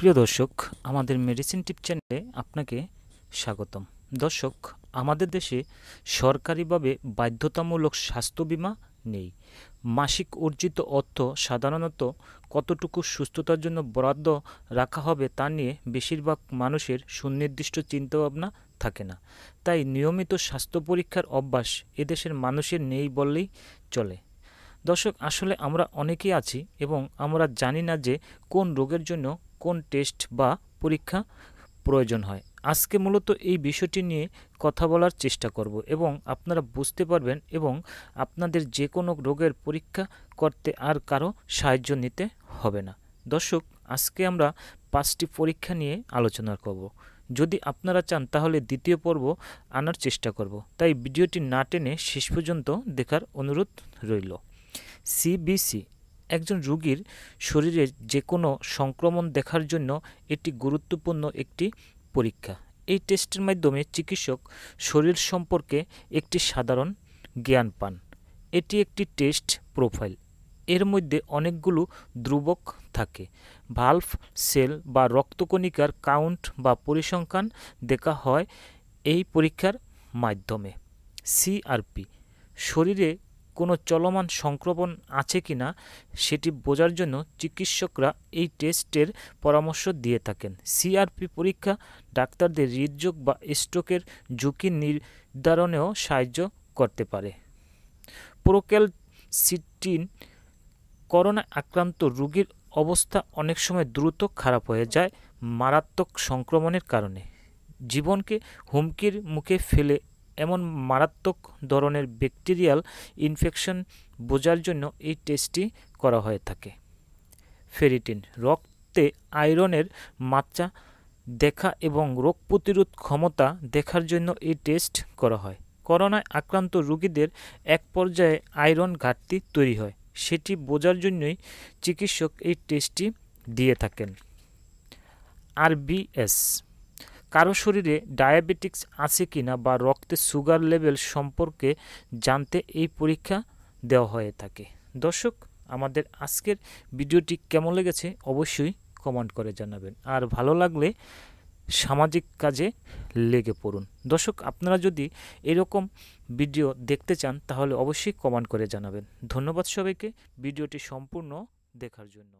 প্রিয় দর্শক আমাদের মেডিসিন টিপ চ্যানেলে আপনাকে স্বাগতম দর্শক আমাদের দেশে সরকারিভাবে বাধ্যতামূলক স্বাস্থ্য বিমা নেই মাসিক অর্জিত অর্থ সাধারণত কতটুকু সুস্থতার জন্য বরাদ্দ রাখা হবে তা নিয়ে বেশিরভাগ মানুষের সুনির্দিষ্ট চিন্তাভাবনা থাকে না তাই নিয়মিত স্বাস্থ্য পরীক্ষার অভ্যাস এদেশের মানুষের নেই বললেই চলে দর্শক আসলে আমরা অনেকেই আছি এবং আমরা জানি না যে কোন রোগের জন্য কোন টেস্ট বা পরীক্ষা প্রয়োজন হয় আজকে মূলত এই বিষয়টি নিয়ে কথা বলার চেষ্টা করব এবং আপনারা বুঝতে পারবেন এবং আপনাদের যে কোনো রোগের পরীক্ষা করতে আর কারো সাহায্য নিতে হবে না দর্শক আজকে আমরা পাঁচটি পরীক্ষা নিয়ে আলোচনা করব যদি আপনারা চান তাহলে দ্বিতীয় পর্ব আনার চেষ্টা করব তাই ভিডিওটি না টেনে শেষ পর্যন্ত দেখার অনুরোধ রইল সিবিসি একজন রোগীর শরীরে যে কোনো সংক্রমণ দেখার জন্য এটি গুরুত্বপূর্ণ একটি পরীক্ষা এই টেস্টের মাধ্যমে চিকিৎসক শরীর সম্পর্কে একটি সাধারণ জ্ঞান পান এটি একটি টেস্ট প্রোফাইল এর মধ্যে অনেকগুলো ধ্রুবক থাকে ভালভ সেল বা রক্তকণিকার কাউন্ট বা পরিসংখ্যান দেখা হয় এই পরীক্ষার মাধ্যমে সিআরপি শরীরে কোনো চলমান সংক্রমণ আছে কি না সেটি বোঝার জন্য চিকিৎসকরা এই টেস্টের পরামর্শ দিয়ে থাকেন সিআরপি পরীক্ষা ডাক্তারদের হৃদযোগ বা স্ট্রোকের ঝুঁকি নির্ধারণেও সাহায্য করতে পারে প্রোকেল সিটিন করোনা আক্রান্ত রোগীর অবস্থা অনেক সময় দ্রুত খারাপ হয়ে যায় মারাত্মক সংক্রমণের কারণে জীবনকে হুমকির মুখে ফেলে এমন মারাত্মক ধরনের ব্যাকটেরিয়াল ইনফেকশন বোঝার জন্য এই টেস্টটি করা হয়ে থাকে ফেরিটিন রক্তে আয়রনের মাত্রা দেখা এবং রোগ প্রতিরোধ ক্ষমতা দেখার জন্য এই টেস্ট করা হয় করোনায় আক্রান্ত রোগীদের এক পর্যায়ে আয়রন ঘাটতি তৈরি হয় সেটি বোঝার জন্যই চিকিৎসক এই টেস্টটি দিয়ে থাকেন আর বিএস কারো শরীরে ডায়াবেটিক্স আছে কিনা বা রক্তে সুগার লেভেল সম্পর্কে জানতে এই পরীক্ষা দেওয়া হয়ে থাকে দর্শক আমাদের আজকের ভিডিওটি কেমন লেগেছে অবশ্যই কমেন্ট করে জানাবেন আর ভালো লাগলে সামাজিক কাজে লেগে পড়ুন দর্শক আপনারা যদি এরকম ভিডিও দেখতে চান তাহলে অবশ্যই কমেন্ট করে জানাবেন ধন্যবাদ সবাইকে ভিডিওটি সম্পূর্ণ দেখার জন্য